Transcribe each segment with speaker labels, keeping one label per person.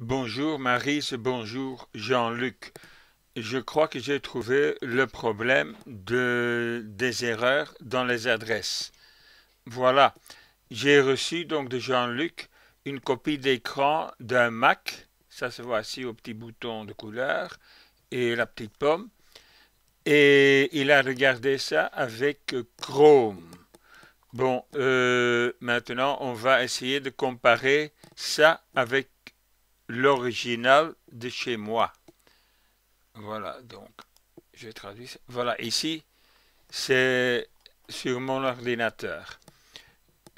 Speaker 1: Bonjour Marise, bonjour Jean-Luc. Je crois que j'ai trouvé le problème de, des erreurs dans les adresses. Voilà, j'ai reçu donc de Jean-Luc une copie d'écran d'un Mac. Ça se voit ici au petit bouton de couleur et la petite pomme. Et il a regardé ça avec Chrome. Bon, euh, maintenant on va essayer de comparer ça avec l'original de chez moi. Voilà, donc, je traduis. Voilà, ici, c'est sur mon ordinateur.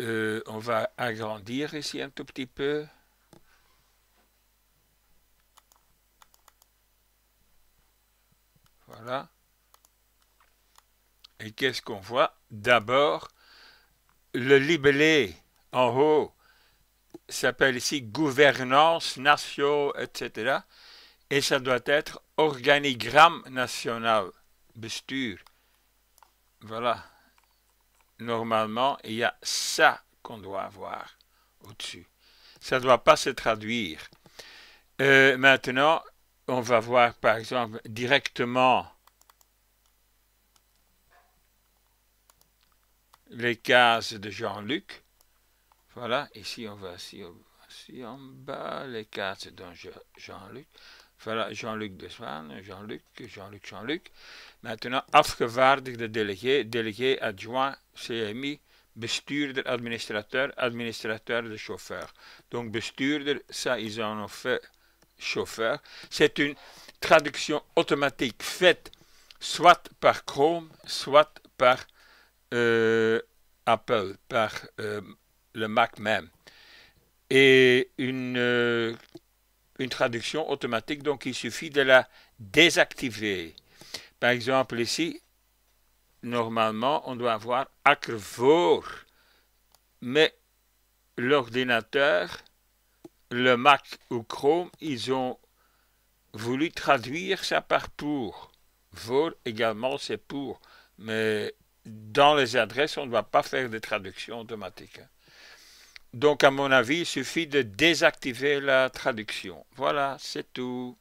Speaker 1: Euh, on va agrandir ici un tout petit peu. Voilà. Et qu'est-ce qu'on voit D'abord, le libellé en haut s'appelle ici gouvernance, nationale », etc. Et ça doit être organigramme national, bestuur. Voilà. Normalement, il y a ça qu'on doit avoir au-dessus. Ça ne doit pas se traduire. Euh, maintenant, on va voir par exemple directement les cases de Jean-Luc. Voilà, ici on va si on, en bas, les cartes dans Jean-Luc. Voilà, Jean-Luc de Jean-Luc, Jean-Luc, Jean-Luc. Maintenant, afgevaardigde délégué, délégué adjoint, CMI, bestuurder, administrateur, administrateur de chauffeur. Donc bestuurder, ça ils en ont fait chauffeur. C'est une traduction automatique faite soit par Chrome, soit par euh, Apple, par euh, le Mac même. Et euh, une, traduction automatique, donc il suffit de la désactiver. Par exemple, ici, normalement, on doit avoir vor", mais l'ordinateur, le Mac ou Chrome, ils ont voulu traduire ça par pour. Vor également, c'est pour. Mais dans les adresses, on ne doit pas faire de traduction automatique. Donc, à mon avis, il suffit de désactiver la traduction. Voilà, c'est tout.